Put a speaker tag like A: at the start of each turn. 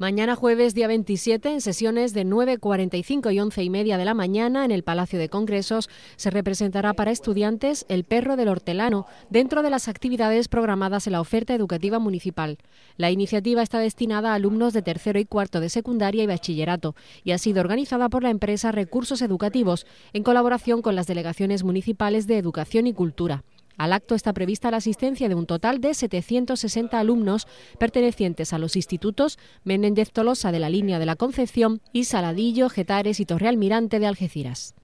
A: Mañana jueves día 27, en sesiones de 9.45 y 11:30 y media de la mañana en el Palacio de Congresos, se representará para estudiantes El Perro del Hortelano, dentro de las actividades programadas en la oferta educativa municipal. La iniciativa está destinada a alumnos de tercero y cuarto de secundaria y bachillerato y ha sido organizada por la empresa Recursos Educativos en colaboración con las delegaciones municipales de Educación y Cultura. Al acto está prevista la asistencia de un total de 760 alumnos pertenecientes a los institutos Menéndez Tolosa de la Línea de la Concepción y Saladillo, Getares y Torrealmirante de Algeciras.